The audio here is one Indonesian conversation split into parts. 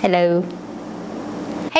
Hello.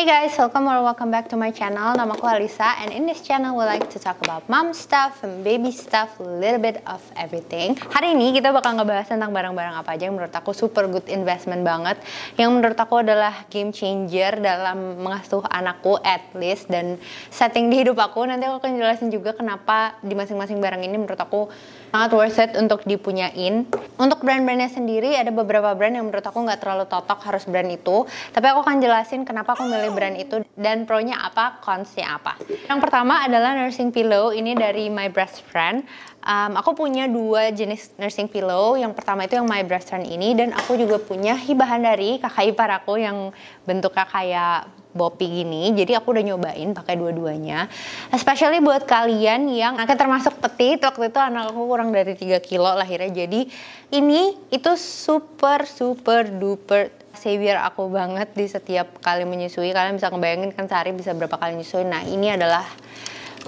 guys, welcome or welcome back to my channel. Nama aku Alisa and in this channel we like to talk about mom stuff and baby stuff, little bit of everything. Hari ini kita bakal ngebahas tentang barang-barang apa aja yang menurut aku super good investment banget. Yang menurut aku adalah game changer dalam mengasuh anakku at least dan setting di hidup aku. Nanti aku akan jelasin juga kenapa di masing-masing barang ini menurut aku sangat worth it untuk dipunyain. Untuk brand-brandnya sendiri ada beberapa brand yang menurut aku nggak terlalu totok harus brand itu. Tapi aku akan jelasin kenapa aku milih brand itu dan pronya apa, cons apa. Yang pertama adalah nursing pillow, ini dari My Breast Friend. Um, aku punya dua jenis nursing pillow, yang pertama itu yang My Breast Friend ini dan aku juga punya hibahan dari kakak ipar aku yang bentuknya kayak bopi gini. Jadi aku udah nyobain pakai dua-duanya. Especially buat kalian yang akan termasuk petit. Waktu itu anak aku kurang dari 3 kilo lahirnya. Jadi ini itu super super duper savior aku banget di setiap kali menyusui. Kalian bisa ngebayangin kan sehari bisa berapa kali menyusui. Nah ini adalah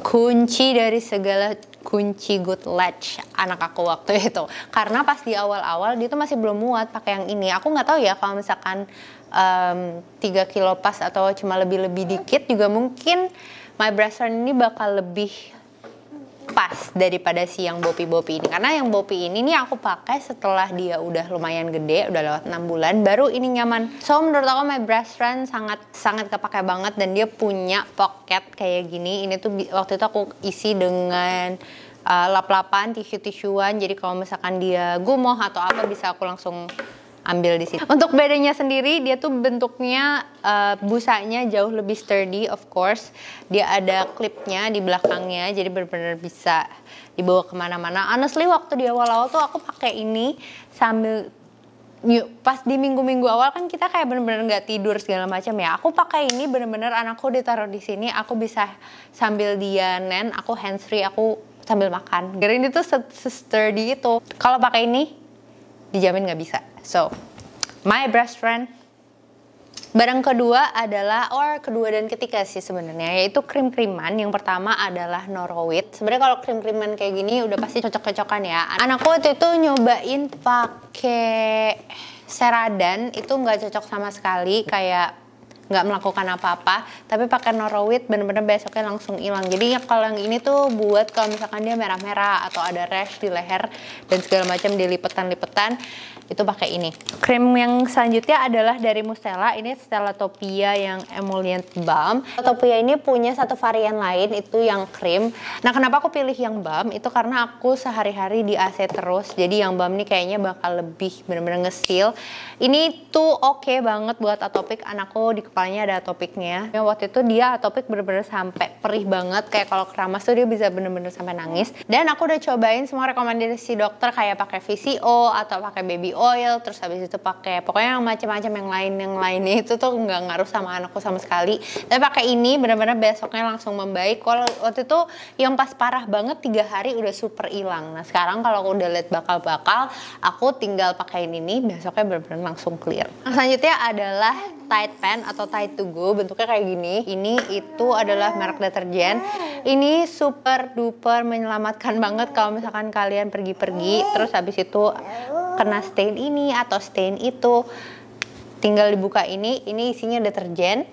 kunci dari segala kunci good latch anak aku waktu itu. Karena pas di awal-awal dia tuh masih belum muat pakai yang ini. Aku nggak tahu ya kalau misalkan um, 3 kilo pas atau cuma lebih-lebih dikit juga mungkin my breast ini bakal lebih pas daripada si yang bopi-bopi ini karena yang bopi ini nih aku pakai setelah dia udah lumayan gede udah lewat enam bulan baru ini nyaman so menurut aku my breast friend sangat sangat kepakai banget dan dia punya pocket kayak gini ini tuh waktu itu aku isi dengan uh, lap-lapan tisu-tisuan jadi kalau misalkan dia gumoh atau apa bisa aku langsung ambil di situ. Untuk bedanya sendiri dia tuh bentuknya uh, busanya jauh lebih sturdy of course. Dia ada klipnya di belakangnya jadi benar-benar bisa dibawa kemana-mana. Honestly waktu di awal-awal tuh aku pakai ini sambil yuk pas di minggu-minggu awal kan kita kayak bener-bener nggak -bener tidur segala macam ya. Aku pakai ini bener-bener anakku ditaruh di sini, aku bisa sambil dia nen, aku hands free, aku sambil makan. Karena ini tuh sturdy itu. Kalau pakai ini dijamin nggak bisa. So, my best friend. Barang kedua adalah, or kedua dan ketiga sih sebenarnya, yaitu krim-kriman. Yang pertama adalah Norwid. Sebenarnya kalau krim-kriman kayak gini udah pasti cocok-cocokan ya. Anakku waktu itu nyobain pakai seradan itu nggak cocok sama sekali kayak nggak melakukan apa-apa tapi pakai norowit bener-bener besoknya langsung hilang jadi kalau yang ini tuh buat kalau misalkan dia merah-merah atau ada rash di leher dan segala macam di lipetan-lipetan itu pakai ini krim yang selanjutnya adalah dari Mustela ini Stella Topia yang emollient balm Topia ini punya satu varian lain itu yang krim nah kenapa aku pilih yang balm itu karena aku sehari-hari di AC terus jadi yang balm ini kayaknya bakal lebih bener-bener ngesil ini tuh oke okay banget buat atopik anakku di kepala kepalanya ada topiknya. Yang waktu itu dia topik bener-bener sampai perih banget kayak kalau keramas tuh dia bisa bener-bener sampai nangis. Dan aku udah cobain semua rekomendasi dokter kayak pakai VCO atau pakai baby oil terus habis itu pakai pokoknya yang macam-macam yang lain yang lainnya itu tuh nggak ngaruh sama anakku sama sekali. Tapi pakai ini bener-bener besoknya langsung membaik. Kalau waktu itu yang pas parah banget tiga hari udah super hilang. Nah sekarang kalau aku udah lihat bakal-bakal, aku tinggal pakaiin ini besoknya bener-bener langsung clear. Nah, selanjutnya adalah tight pen atau Tide to Go bentuknya kayak gini. Ini itu adalah merek deterjen. Ini super duper menyelamatkan banget kalau misalkan kalian pergi-pergi terus habis itu kena stain ini atau stain itu. Tinggal dibuka ini, ini isinya deterjen.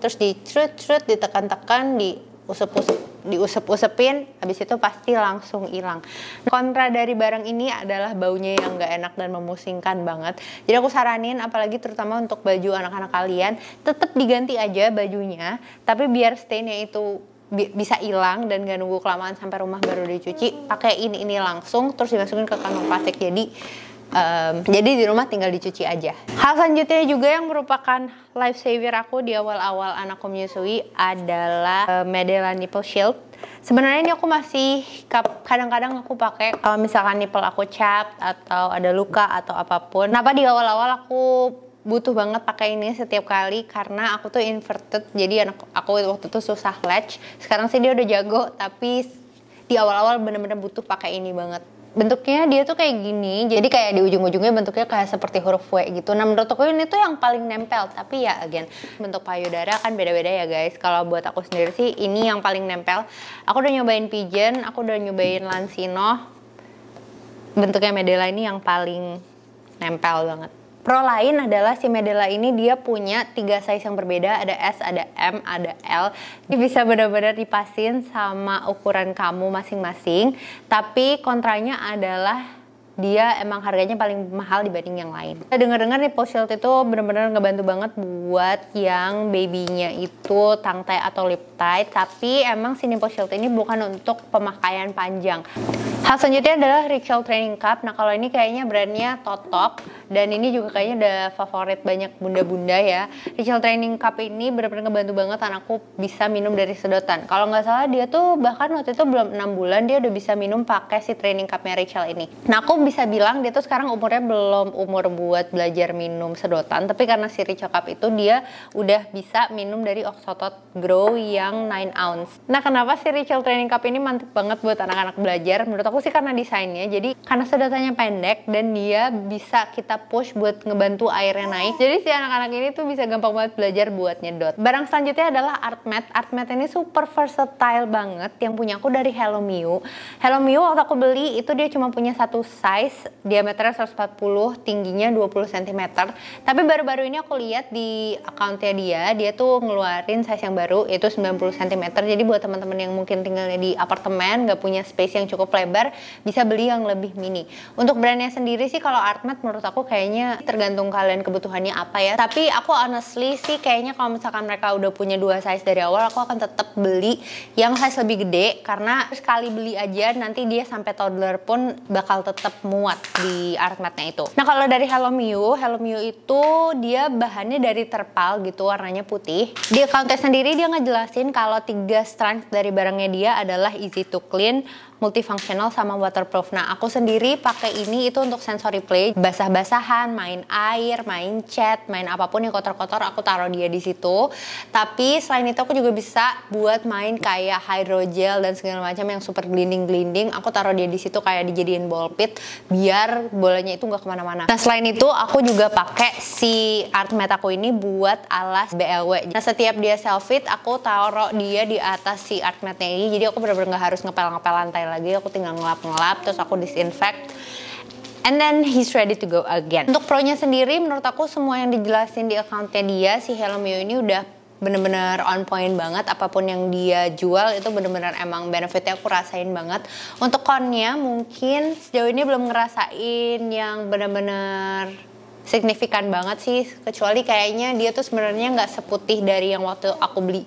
Terus dicerut-cerut ditekan-tekan di usep-usep diusep-usepin habis itu pasti langsung hilang. Kontra dari barang ini adalah baunya yang nggak enak dan memusingkan banget. Jadi aku saranin apalagi terutama untuk baju anak-anak kalian tetap diganti aja bajunya tapi biar stainnya itu bisa hilang dan gak nunggu kelamaan sampai rumah baru dicuci pakai ini ini langsung terus dimasukin ke kantong plastik jadi Um, jadi di rumah tinggal dicuci aja. Hal selanjutnya juga yang merupakan life saver aku di awal-awal anakku menyusui adalah uh, eh, Medela Nipple Shield. Sebenarnya ini aku masih kadang-kadang aku pakai kalau misalkan nipple aku cap atau ada luka atau apapun. Kenapa di awal-awal aku butuh banget pakai ini setiap kali karena aku tuh inverted jadi anak aku waktu itu susah latch sekarang sih dia udah jago tapi di awal-awal bener-bener butuh pakai ini banget bentuknya dia tuh kayak gini jadi kayak di ujung-ujungnya bentuknya kayak seperti huruf W gitu nah menurut aku ini tuh yang paling nempel tapi ya again bentuk payudara kan beda-beda ya guys kalau buat aku sendiri sih ini yang paling nempel aku udah nyobain pigeon aku udah nyobain lansino bentuknya medela ini yang paling nempel banget Pro lain adalah si Medela ini dia punya tiga size yang berbeda, ada S, ada M, ada L. Ini bisa benar-benar dipasin sama ukuran kamu masing-masing. Tapi kontranya adalah dia emang harganya paling mahal dibanding yang lain. Saya dengar-dengar nih post shield itu benar-benar ngebantu banget buat yang babynya itu tang atau lip tight. tapi emang si post shield ini bukan untuk pemakaian panjang. Hal selanjutnya adalah Ritual Training Cup. Nah kalau ini kayaknya brandnya Totok dan ini juga kayaknya udah favorit banyak bunda-bunda ya. Ritual Training Cup ini benar-benar ngebantu banget anakku bisa minum dari sedotan. Kalau nggak salah dia tuh bahkan waktu itu belum enam bulan dia udah bisa minum pakai si Training Cupnya Ritual ini. Nah aku bisa bilang dia tuh sekarang umurnya belum umur buat belajar minum sedotan, tapi karena si Ritual Cup itu dia udah bisa minum dari Oxotot Grow yang 9 ounce. Nah kenapa si Ritual Training Cup ini mantep banget buat anak-anak belajar? Menurut aku aku sih karena desainnya jadi karena sedotannya pendek dan dia bisa kita push buat ngebantu airnya naik jadi si anak-anak ini tuh bisa gampang banget belajar buat nyedot barang selanjutnya adalah art mat art mat ini super versatile banget yang punya aku dari Hello Miu Hello Miu waktu aku beli itu dia cuma punya satu size diameternya 140 tingginya 20 cm tapi baru-baru ini aku lihat di accountnya dia dia tuh ngeluarin size yang baru yaitu 90 cm jadi buat teman-teman yang mungkin tinggalnya di apartemen gak punya space yang cukup lebar besar bisa beli yang lebih mini untuk brandnya sendiri sih kalau Artmat menurut aku kayaknya tergantung kalian kebutuhannya apa ya tapi aku honestly sih kayaknya kalau misalkan mereka udah punya dua size dari awal aku akan tetap beli yang size lebih gede karena sekali beli aja nanti dia sampai toddler pun bakal tetap muat di Artmatnya itu nah kalau dari Hello Miu Hello Miu itu dia bahannya dari terpal gitu warnanya putih di accountnya sendiri dia ngejelasin kalau tiga strength dari barangnya dia adalah easy to clean, multifunctional sama waterproof. Nah, aku sendiri pakai ini itu untuk sensory play, basah-basahan, main air, main cat, main apapun yang kotor-kotor aku taruh dia di situ. Tapi selain itu aku juga bisa buat main kayak hydrogel dan segala macam yang super glinding-glinding. Aku taruh dia di situ kayak dijadiin ball pit biar bolanya itu nggak kemana-mana. Nah, selain itu aku juga pakai si art metaku ini buat alas BLW. Nah, setiap dia selfie, aku taruh dia di atas si art matnya ini. Jadi aku benar-benar nggak harus ngepel-ngepel lantai lagi aku tinggal ngelap-ngelap terus aku disinfect and then he's ready to go again. Untuk pro-nya sendiri, menurut aku semua yang dijelasin di accountnya dia, si Helmio ini udah bener-bener on point banget apapun yang dia jual itu bener-bener emang benefitnya aku rasain banget untuk konnya mungkin sejauh ini belum ngerasain yang bener-bener signifikan banget sih kecuali kayaknya dia tuh sebenarnya nggak seputih dari yang waktu aku beli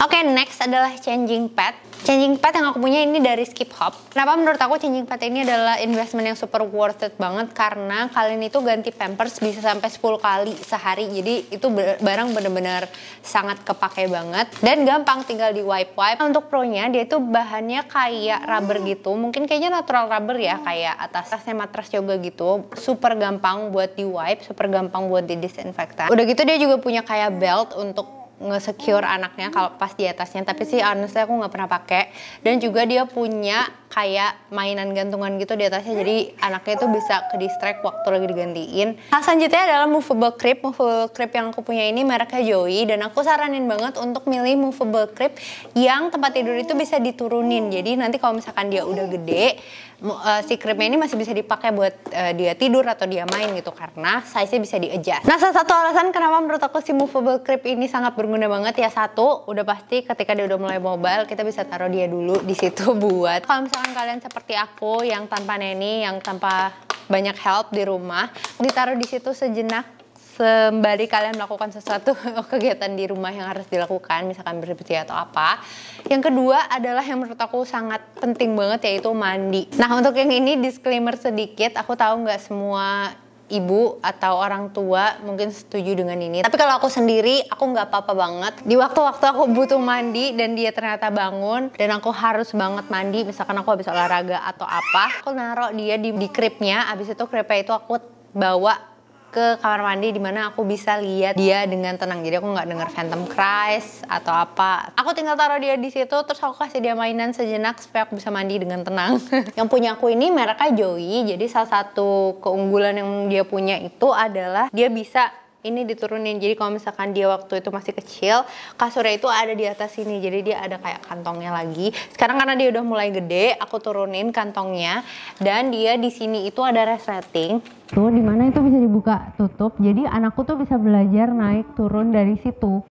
oke okay, next adalah changing pad Changing Pad yang aku punya ini dari Skip Hop. Kenapa menurut aku Changing Pad ini adalah investment yang super worth it banget karena kalian itu ganti Pampers bisa sampai 10 kali sehari. Jadi itu barang bener-bener sangat kepake banget dan gampang tinggal di wipe-wipe. Untuk pro-nya dia itu bahannya kayak rubber gitu. Mungkin kayaknya natural rubber ya kayak atas atasnya matras yoga gitu. Super gampang buat di wipe, super gampang buat di disinfektan. Udah gitu dia juga punya kayak belt untuk nge-secure anaknya kalau pas di atasnya tapi sih honestly aku nggak pernah pakai dan juga dia punya kayak mainan gantungan gitu di atasnya jadi anaknya itu bisa ke distract waktu lagi digantiin nah, selanjutnya adalah movable crib movable crib yang aku punya ini mereknya Joey dan aku saranin banget untuk milih movable crib yang tempat tidur itu bisa diturunin jadi nanti kalau misalkan dia udah gede uh, si cribnya ini masih bisa dipakai buat uh, dia tidur atau dia main gitu karena size-nya bisa di nah salah satu alasan kenapa menurut aku si movable crib ini sangat berguna banget ya satu udah pasti ketika dia udah mulai mobile kita bisa taruh dia dulu di situ buat kalau misalkan kalian seperti aku yang tanpa neni, yang tanpa banyak help di rumah, ditaruh di situ sejenak sembari kalian melakukan sesuatu kegiatan di rumah yang harus dilakukan, misalkan bersih atau apa. Yang kedua adalah yang menurut aku sangat penting banget yaitu mandi. Nah untuk yang ini disclaimer sedikit, aku tahu nggak semua ibu atau orang tua mungkin setuju dengan ini. Tapi kalau aku sendiri, aku nggak apa-apa banget. Di waktu-waktu aku butuh mandi dan dia ternyata bangun dan aku harus banget mandi, misalkan aku habis olahraga atau apa, aku naruh dia di, di kripnya, abis itu kripnya itu aku bawa ke kamar mandi di mana aku bisa lihat dia dengan tenang jadi aku nggak dengar phantom cries atau apa aku tinggal taruh dia di situ terus aku kasih dia mainan sejenak supaya aku bisa mandi dengan tenang yang punya aku ini mereknya Joey jadi salah satu keunggulan yang dia punya itu adalah dia bisa ini diturunin jadi kalau misalkan dia waktu itu masih kecil kasurnya itu ada di atas sini jadi dia ada kayak kantongnya lagi sekarang karena dia udah mulai gede aku turunin kantongnya dan dia di sini itu ada resleting tuh dimana itu bisa dibuka tutup jadi anakku tuh bisa belajar naik turun dari situ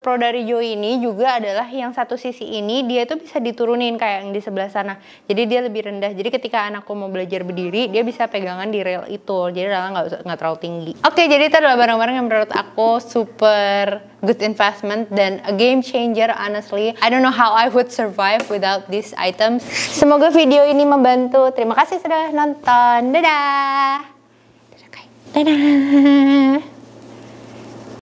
Pro dari Joy ini juga adalah yang satu sisi ini dia itu bisa diturunin kayak yang di sebelah sana. Jadi dia lebih rendah. Jadi ketika anakku mau belajar berdiri, dia bisa pegangan di rail itu. Jadi rela nggak nggak terlalu tinggi. Oke, jadi itu adalah barang-barang yang menurut aku super good investment dan a game changer honestly. I don't know how I would survive without these items. Semoga video ini membantu. Terima kasih sudah nonton. Dadah. Dadah. Dadah.